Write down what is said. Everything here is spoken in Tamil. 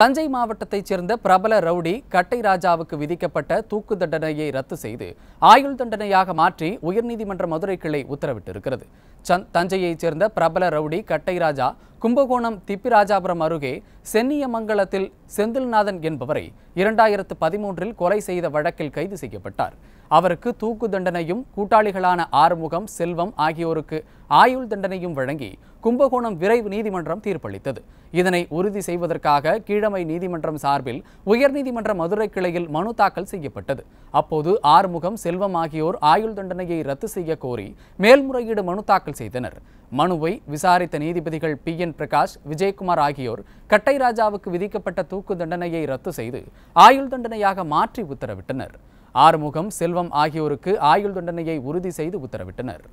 தஞ்சை மாவட்டத்தைச் சேர்ந்த பிரபல ரவுடி கட்டை ராஜாவுக்கு விதிக்கப்பட்ட தூக்கு தண்டனையை ரத்து செய்து ஆயுள் தண்டனையாக மாற்றி உயர்நீதிமன்ற மதுரை கிளை உத்தரவிட்டிருக்கிறது தஞ்சையைச் சேர்ந்த பிரபல ரவுடி கட்டை ராஜா கும்பகோணம் திப்பிராஜாபுரம் அருகே சென்னியமங்கலத்தில் செந்தில்நாதன் என்பவரை இரண்டாயிரத்து பதிமூன்றில் கொலை செய்த வழக்கில் கைது செய்யப்பட்டார் அவருக்கு தூக்கு தண்டனையும் கூட்டாளிகளான ஆறுமுகம் செல்வம் ஆகியோருக்கு ஆயுள் தண்டனையும் வழங்கி கும்பகோணம் விரைவு நீதிமன்றம் தீர்ப்பளித்தது இதனை உறுதி செய்வதற்காக கீழமை நீதிமன்றம் சார்பில் உயர்நீதிமன்ற மதுரை கிளையில் மனு தாக்கல் செய்யப்பட்டது அப்போது ஆறுமுகம் செல்வம் ஆகியோர் ஆயுள் தண்டனையை ரத்து செய்ய கோரி மேல்முறையீடு மனு தாக்கல் செய்தனர் மனுவை விசாரித்த நீதிபதிகள் பி என் பிரகாஷ் விஜயகுமார் ஆகியோர் கட்டை ராஜாவுக்கு விதிக்கப்பட்ட தூக்கு தண்டனையை ரத்து செய்து ஆயுள் தண்டனையாக மாற்றி உத்தரவிட்டனர் ஆறுமுகம் செல்வம் ஆகியோருக்கு ஆயுள் தண்டனையை உறுதி செய்து உத்தரவிட்டனர்